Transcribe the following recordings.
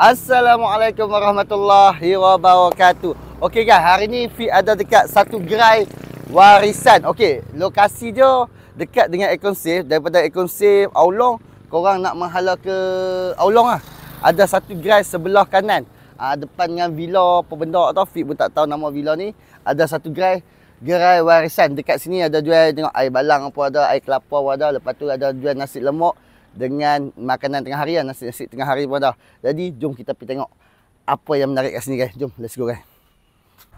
Assalamualaikum warahmatullahi wabarakatuh. Okey guys, hari ni Fi ada dekat satu gerai warisan. Okey, lokasi dia dekat dengan Econ Safe daripada Econ Safe Aulong, korang nak menghala ke Aulong ah. Ada satu gerai sebelah kanan. Ah depan dengan villa apa benda tu Fi pun tak tahu nama villa ni. Ada satu gerai gerai warisan dekat sini ada jual tengok air balang apa ada, air kelapa apa ada, lepas tu ada jual nasi lemak dengan makanan tengah hari lah, nasi nasi tengah hari pun dah. Jadi jom kita pergi tengok apa yang menarik kat sini guys. Jom let's go guys.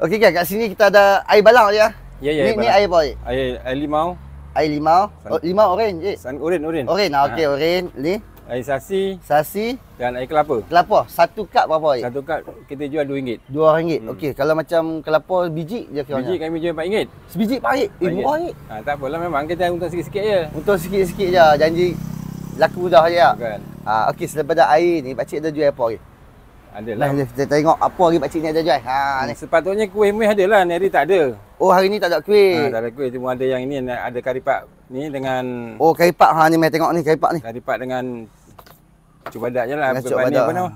Okey guys, kat sini kita ada air balang ya. Ya ya. Ini air ni air apa? Air, air limau. Air limau. Oh, limau oren je. Eh? San oren oren. orange. Ah, Okey ha. oren ni. Air sasi. Sasi dan air kelapa. Kelapa. Satu kap berapa air? Satu kap kita jual RM2. RM2. Hmm. Okey, kalau macam kelapa biji je kira. Biji kami jual RM4. Sebiji RM4. Eh, RM4. Ha, tak apalah memang kita untung sikit-sikit je. Untung sikit-sikit je. Janji laku dah je ah. Bukan. Ah, okey selepas dah air ni pak cik ada jual apa lah. ni? Ada lah. Nah, kita tengok apa lagi pak cik ni ada jual. Ha ni. Sepatutnya kuih meh ada lah, ni hari tak ada. Oh hari ni tak ada kuih. Ha, tak ada kuih, cuma ada yang ini ada pak ni dengan Oh pak, ha ni meh tengok ni pak ni. pak dengan cuba dak jelah apa apa nama?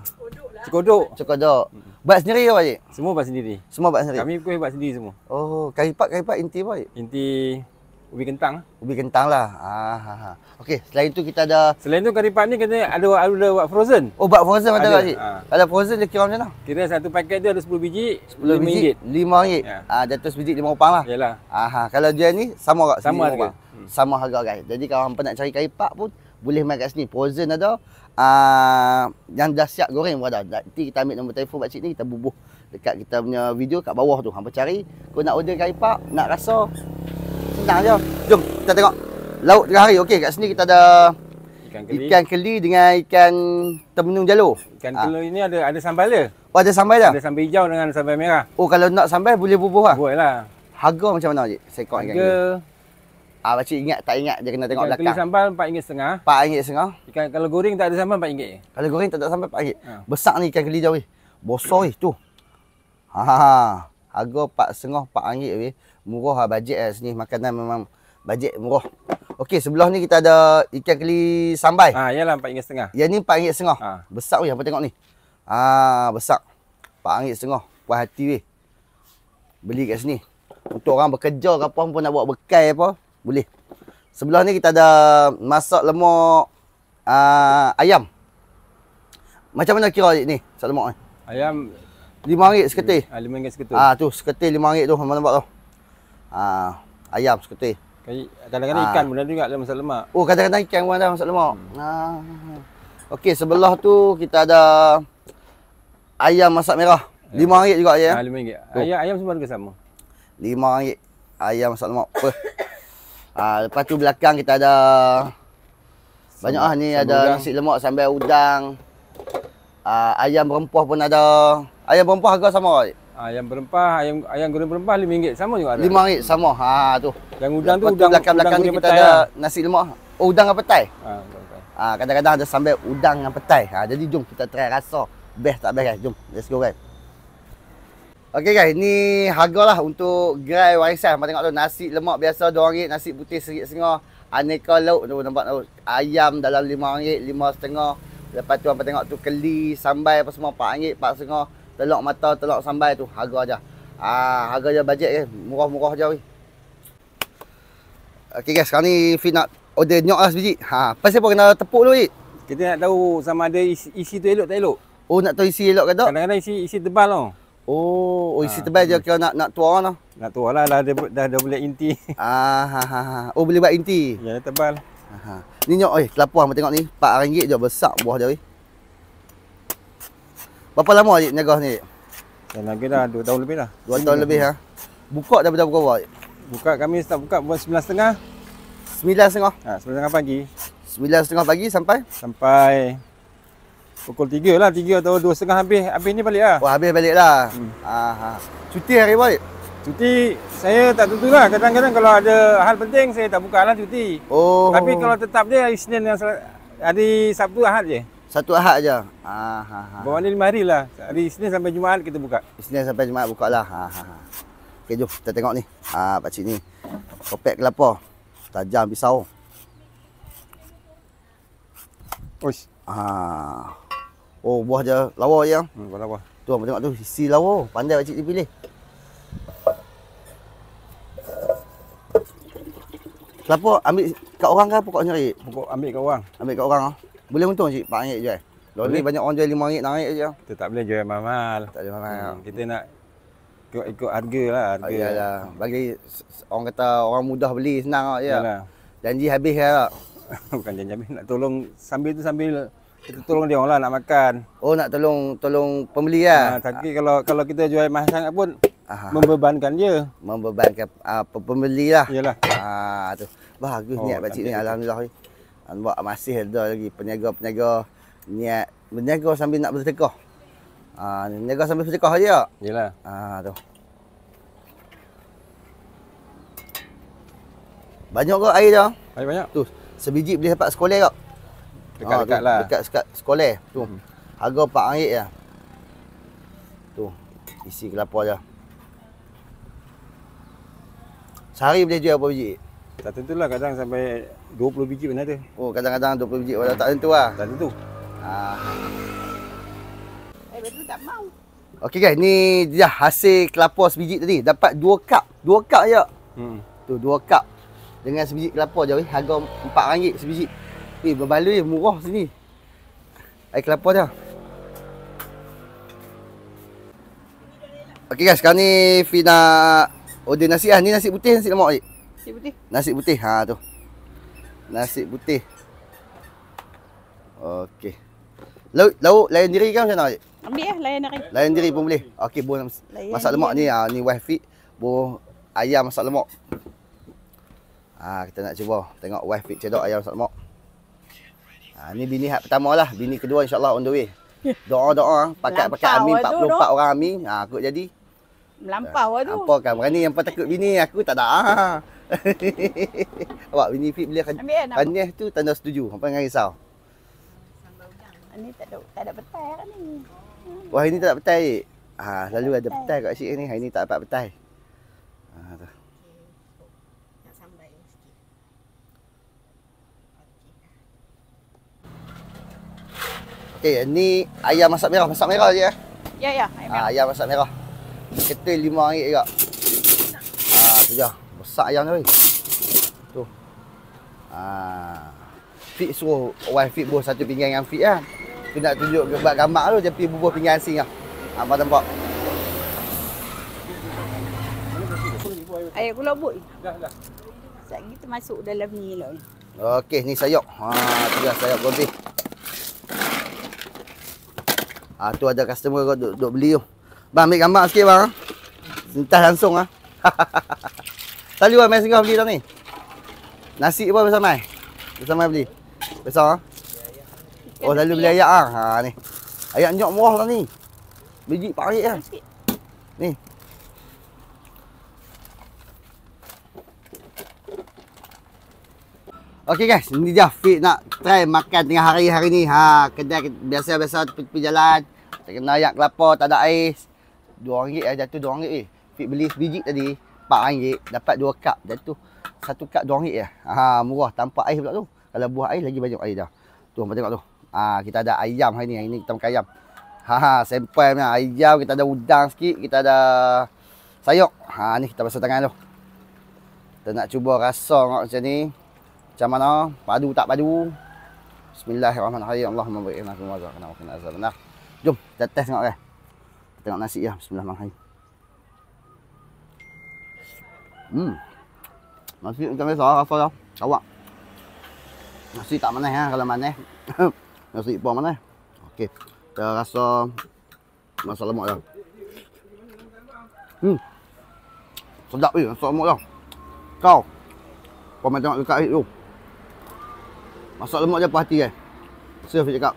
Cekodok. Lah. Cekodok. Buat sendiri ke pak Semua buat sendiri. Semua buat sendiri. Kami kuih buat sendiri semua. Oh, pak, karipap pak inti pak Inti ubi kentang. Ubi kentang lah. Ha, ha, ha. Okey, selain tu kita ada... Selain tu kari pak ni kena ada, ada, ada buat frozen. Oh, buat frozen ada, tak Cik. Ha. Kalau frozen dia kira macam mana? Kira satu paket dia ada 10 biji, 10 biji, RM5. RM5. Ya. Ha, jatuh sebiji RM5 lah. Yalah. Ah, ha, kalau dia ni sama harga. Sama harga. Hmm. Sama harga guys. Jadi kalau hampa nak cari kari pak pun, boleh main kat sini. Frozen ada. Uh, yang dah siap goreng pun ada. Nanti kita ambil nombor telefon pakcik ni, kita bubuh dekat kita punya video kat bawah tu. Hampa cari. Kau nak order kari pak, nak rasa, senang je. Jom kita tengok laut tengah hari. Okey kat sini kita ada ikan keli. ikan keli dengan ikan temenung jalur. Ikan ha. keli ni ada ada sambal dia. Oh ada sambal dah. Ada sambal hijau dengan sambal merah. Oh kalau nak sambal boleh bubuh lah. Boleh lah. Harga macam mana cik? Seekor ikan keli. Ah ha, macam ingat tak ingat dia kena tengok ikan belakang. Ikan keli sambal RM4.5. RM4.5. Ikan kalau goreng tak ada sambal RM4. Kalau goreng tak ada sambal RM4. Ha. Ah. Besar ni ikan keli dia weh. Bosoi tu. Ha, ha, ha harga pak sengah pak anggit weh murah lah bajet lah sini makanan memang bajet murah Okey sebelah ni kita ada ikan keli sambai ha ah, iyalah 4 ringgit setengah yang ni 4 ringgit setengah ha. Ah. besar weh apa tengok ni ha besar 4 ringgit setengah puas hati weh beli kat sini untuk orang bekerja ke apa pun nak buat bekal apa boleh sebelah ni kita ada masak lemak uh, ayam macam mana kira ni masak lemak ni ayam RM5 seketih. Ah RM5 seketih. Ah tu seketih RM5 tu mana nampak tu. Ah ayam seketih. Kadang-kadang ah. ikan pun ada juga dalam masak lemak. Oh kadang-kadang ikan pun ada masak lemak. Hmm. Ah. Okey sebelah tu kita ada ayam masak merah. Eh. RM5 juga ya. Ah RM5. Ayam ayam semua harga sama. RM5 ayam masak lemak. ah lepas tu belakang kita ada banyak ah ni ada nasi lemak sambal udang. Uh, ayam rempah pun ada. Ayam berempah harga sama ke? ayam berempah, ayam ayam goreng berempah RM5 sama juga ada. RM5 sama. Ha tu. Yang udang Lepas tu udang belakang-belakang ni kita ada lah. nasi lemak. Oh udang apa petai. Ha Ah kadang-kadang ada sambal udang dengan petai. Ha jadi jom kita try rasa best tak best guys. Kan? Jom. Let's go guys. Kan? Okey guys, ni hargalah untuk gerai warisan. Apa tengok tu nasi lemak biasa RM2, nasi putih RM1.5, aneka lauk tu nampak tu. Ayam dalam RM5, RM5.5. Lepas tu apa tengok tu keli, sambal apa semua RM4, RM4.5 telok mata telok sambal tu harga aja. Ah harga aja bajet kan. Murah-murah aja weh. Okey guys, sekarang ni Fit nak order nyok lah sebiji. Ha, pasal apa kena tepuk dulu weh? Kita nak tahu sama ada isi, isi tu elok tak elok. Oh nak tahu isi elok ke tak? Kadang-kadang isi isi tebal lah. Oh, isi ha, tebal je kira nak nak tuar lah. Nak tuar lah lah dah, dah, dah boleh inti. Ah, ha, ha, ha. Oh boleh buat inti. Ya tebal. Ha, ha. Ni nyok eh, kelapuan tengok ni. RM4 je besar buah dia weh. Berapa lama Cik niaga ni? Dah lagi dah 2 tahun lebih lah. 2 tahun Sini lebih ha. Buka dah berapa awal? Buka kami start buka pukul 9.30. 9.30. Ha, 9.30 pagi. 9.30 pagi sampai sampai pukul 3 lah, 3 atau 2.30 habis. Habis ni balik lah. Oh, habis balik lah. Hmm. Aha. Ah. Cuti hari apa, Cuti saya tak tentu lah. Kadang-kadang kalau ada hal penting, saya tak buka lah cuti. Oh. Tapi kalau tetap dia, hari yang hari Sabtu, Ahad je. Satu ahad aja. Ha ha ha. Bermakna lima hari lah. Hari Isnin sampai Jumaat kita buka. Isnin sampai Jumaat buka lah. Ha ha ha. Okey jom kita tengok ni. Ha pak cik ni. Kopek kelapa. Tajam pisau. Oish. Ah. Ha. Oh buah dia lawa ya. Hmm, buah lawa. Tu apa tengok tu Si lawa. Pandai pak cik dipilih. Kelapa ambil kat orang ke apa kau Pokok ambil kat orang. Ambil kat orang ah. Oh. Boleh untung cik 4 je, jual. Lori banyak orang jual 5 ringgit, 6 je. Kita tak boleh jual mahal. Tak boleh mahal. Hmm. Kita nak ikut, ikut harga lah. Oh, harga. Oh, iyalah. Bagi orang kata orang mudah beli senang lah Janji habis lah. lah. Bukan janji habis. Nak tolong sambil tu sambil kita tolong dia orang lah nak makan. Oh nak tolong tolong pembeli lah. Ha, tapi ha. kalau kalau kita jual mahal sangat pun Aha. membebankan dia Membebankan uh, pembeli lah. Yalah. Ha, ah, tu. Bagus oh, niat pakcik ni. Alhamdulillah. Itu nampak masih ada lagi peniaga-peniaga niat berniaga sambil nak bersedekah. Ah ha, berniaga sambil bersedekah aja. Yalah. Ah ha, tu. Banyak ke air dah? Air banyak. Tu. Sebiji boleh dapat sekolah kak. Dekat-dekat ha, lah. Dekat sekat sekolah. Tu. Hmm. Harga pak 4 Ya. Tu. Isi kelapa je. Sehari boleh jual berapa biji? tak tentulah kadang sampai 20 biji pun ada. Oh, kadang-kadang 20 biji pun hmm. tak tentu lah. Tak tentu. Ha. Ah. Eh, betul tak mau. Okey guys, ni dah hasil kelapa sebiji tadi. Dapat 2 cup. 2 cup je. Hmm. Tu 2 cup. Dengan sebiji kelapa je, eh. harga rm ringgit sebiji. Eh, berbaloi murah sini. Air kelapa dia. Okey guys, sekarang ni Fina order nasi lah. Ni nasi putih, nasi lemak je. Eh. Nasi putih. Nasi putih. Ha tu. Nasi putih. Okey. Lauk lauk layan diri kan macam mana? Ambil lah layan diri. Layan diri pun boleh. Okey, bu masak lemak ni. Ha ni wife fit. Bu ayam masak lemak. Ha kita nak cuba tengok wife fit cedok ayam masak lemak. Ha ni bini hak pertama lah. Bini kedua insyaallah allah on the way. Doa-doa pakat-pakat amin 44 lah tu, orang amin. Ha aku jadi melampau lah tu. Apa kan berani yang takut bini aku tak ada. Ha. Awak bini Fit beli kan panih tu tanda setuju. Apa yang risau? Ini ah, tak ada tak ada petai kan ni. Hmm. Wah ini tak ada petai. Ah ha, lalu ada petai kat sini Hari ni tak dapat petai. Ha tu. Okey, ni ayam masak merah, masak merah je. Eh? Ya, ya, ayam. Ah, masak merah. Kita lima 5 juga. Ah, tu je. Ya besar ayam ni. Tu. ah, Fit suruh wife fit buah satu pinggan yang fit lah. Tu nak tunjuk ke buat gambar tu tapi buah pinggan asing lah. Apa ha, nampak? Ayah kula buat. Dah dah. Sat gitu masuk dalam ni lah. Okey ni sayok. Ha tu dah sayok lebih. Ha tu ada customer kau duk, beli tu. Bang ambil gambar sikit bang. Sentas langsung ah. Tali buat main singgah beli tau ni. Nasi pun besar mai. Besar mai beli. Besar ah. Oh, selalu beli ayak ah. Ha ni. Ayak nyok murah tau ni. Biji parit ah. Ni. Okey guys, ni dia fit nak try makan tengah hari hari ni. Ha, kedai biasa-biasa pergi jalan. Tak kena ayak kelapa, tak ada ais. RM2 eh jatuh RM2 eh. Fit beli sebiji tadi. RM4 dapat dua cup dan tu satu cup RM2 je. Ha murah tanpa air pula tu. Kalau buah air lagi banyak air dah. Tu apa tengok tu. Ha kita ada ayam hari ni. Hari ni kita makan ayam. Ha ha sampai punya ayam kita ada udang sikit, kita ada sayur. Ha ni kita basuh tangan tu. Kita nak cuba rasa tengok macam ni. Macam mana? Padu tak padu? Bismillahirrahmanirrahim. Allahumma barik lana fi ma razaqtana wa qina azabannar. Jom kita test tengok kan. Kita tengok nasi ya. Bismillahirrahmanirrahim. Hmm. Nasi macam biasa rasa dia. Lawak. Nasi tak manis ha kalau manis. nasi pun manis. Okey. Kita rasa masa lemak dah. Hmm. Sedap ni masa lemak dah. Kau. Kau macam tengok dekat tu. Masak lemak je apa hati eh. Serve cakap.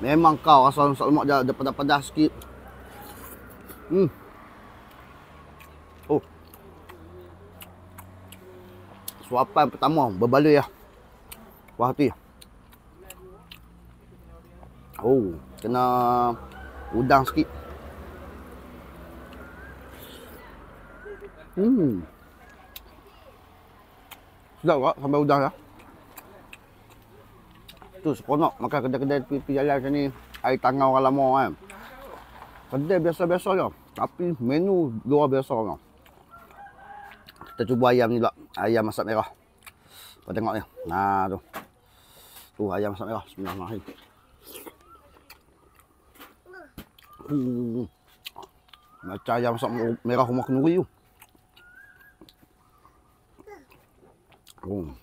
Memang kau rasa masak lemak je pedas-pedas sikit. Hmm. suapan pertama berbaloi ya, Wah tu. Ya. Oh, kena udang sikit. Hmm. sudah tak sampai udang ya. Tu seronok makan kedai-kedai pergi jalan macam ni. Air tangan orang lama kan. Kedai biasa-biasa je. Tapi menu luar biasa orang. Kita cuba ayam ni pula. Ayam masak merah. Kau tengok ni. Nah tu. Tu ayam masak merah. Bismillahirrahmanirrahim. Hmm. Macam ayam masak merah rumah kenuri tu. Hmm.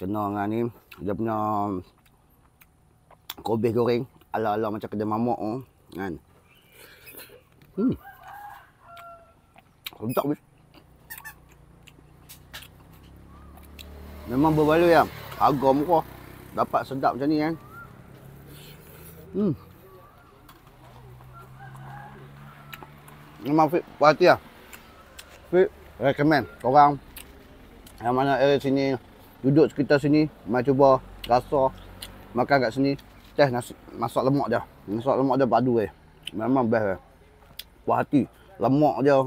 Kena dengan ni. Dia punya kobeh goreng. Ala-ala macam kedai mamak tu. Kan? Hmm. Sedap bis. Memang berbaloi ya, Harga muka. Dapat sedap macam ni kan. Hmm. Memang fit. Berhati lah. Fit. Recommend. Korang. Yang mana area sini. Duduk sekitar sini. Mari cuba. Rasa. Makan kat sini. Test nasi. Masak lemak dia. Masak lemak dia padu eh. Memang best eh. Puas hati. Lemak dia.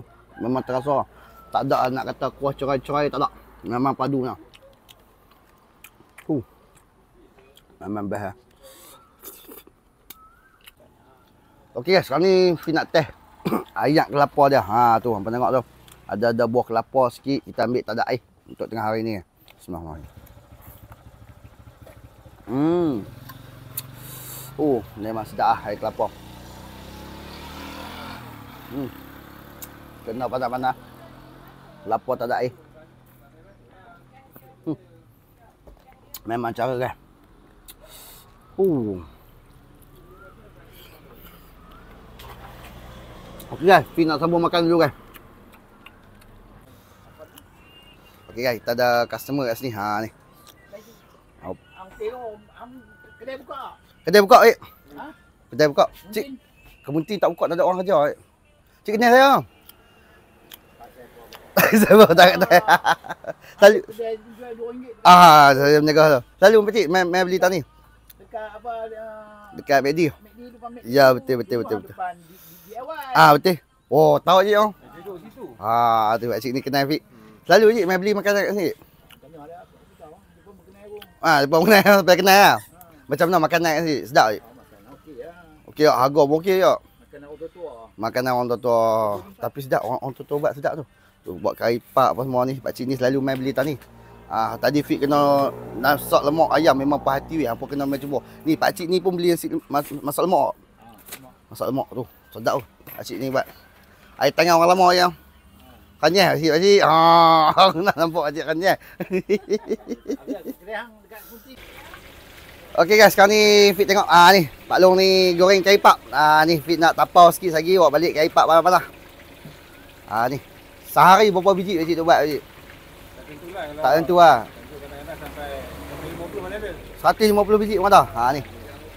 Memang terasa. Tak ada nak kata kuah cerai-cerai. Tak ada. Memang padu lah. memang best lah. Okey guys, sekarang ni Fi nak teh ayat kelapa dia. Ha tu hangpa tengok tu. Ada ada buah kelapa sikit kita ambil tak ada air untuk tengah hari ni. Bismillahirrahmanirrahim. Hmm. Oh, uh, memang sedap ah air kelapa. Hmm. Kena panas mana? Kelapa tak ada air. Hmm. Memang cara guys. Oh. Okey guys, Fi nak sambung makan dulu guys. Okey guys, kita ada customer kat sini. Ha ni. Ang oh. kedai buka. Kedai buka eh. Ha? Kedai buka. Cik kemuntin tak buka tak ada orang kerja eh. Cik kenal saya. Saya tak tak. Ah, Selalu. Ah, saya menjaga tu. Selalu pak cik main, beli tak ni apa uh, dekat McD. McD Ya betul betul betul betul. Ah betul. Oh tahu je oh. Ha tu kat sini kena Fik. Selalu je main beli makan kat sini. Ha, Ah depan kenal sampai ah. kenal Macam mana makan naik sini? Sedap je. Okey ah. harga okey juga. Makanan orang tua. Makanan orang tua. Tapi sedap orang, orang tua buat sedap tu. Tu buat kari pak apa semua ni. Pak cik ni selalu main beli tadi. Ah ha, tadi fit kena nasak lemak ayam memang puas hati weh. Apa kena main cuba. Ni pak cik ni pun beli nasi masak lemak. Ah, masak lemak tu. Sedap tu. Pak cik ni buat. Air tangan orang lama ayam. Ha. Kanyah sikit pak cik. Ah, nak nampak pak cik kanyah. Okey guys, sekarang ni fit tengok ah ni, Pak Long ni goreng kaipap. Ah ni fit nak tapau sikit lagi bawa balik kaipap mana-mana. Lah. Ah ni. Sehari berapa biji pak cik tu buat pak cik? Tak tentu lah. Tentu sampai 150 150 biji pun ada. Ha ni.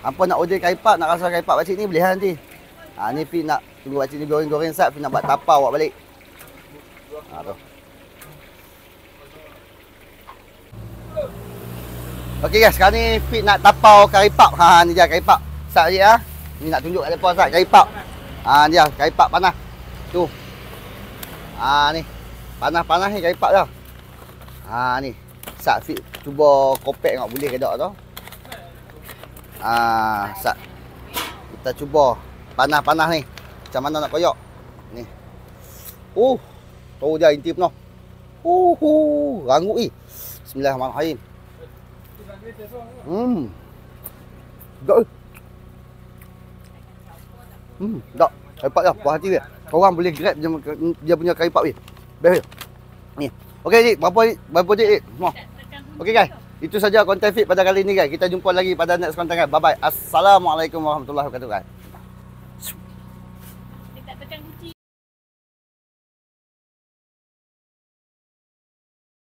Hampa nak order kaipak, nak rasa kaipak pakcik ni boleh lah nanti. Ha ni pi nak tunggu pakcik ni goreng-goreng sat. Pi nak buat tapau awak balik. Ha tu. Okey guys, sekarang ni pi nak tapau karipap. Ha ni dia karipap. Sat je ah. Ni nak tunjuk kat depan sat karipap. Ha ni dia karipap panas. Tu. Ha ni. Panas-panas ni karipap dah. Ha ni. Sat fit cuba kopek tengok boleh ke tak tu. Ha sat. Kita cuba panah-panah ni. Macam mana nak koyak? Ni. Uh. Tahu dia intip noh. Uh, uh, ranggu ni. Eh. Bismillahirrahmanirrahim. Hmm. Dok. Eh. Hmm, dok. Hebat dah, puas hati dia. Kau orang boleh grab dia punya kain pak ni. Best. Ni. Okey Cik, berapa Cik? Berapa Cik? Eh? Okey guys. Itu saja konten fit pada kali ini guys. Kita jumpa lagi pada next konten guys. Bye bye. Assalamualaikum warahmatullahi wabarakatuh guys.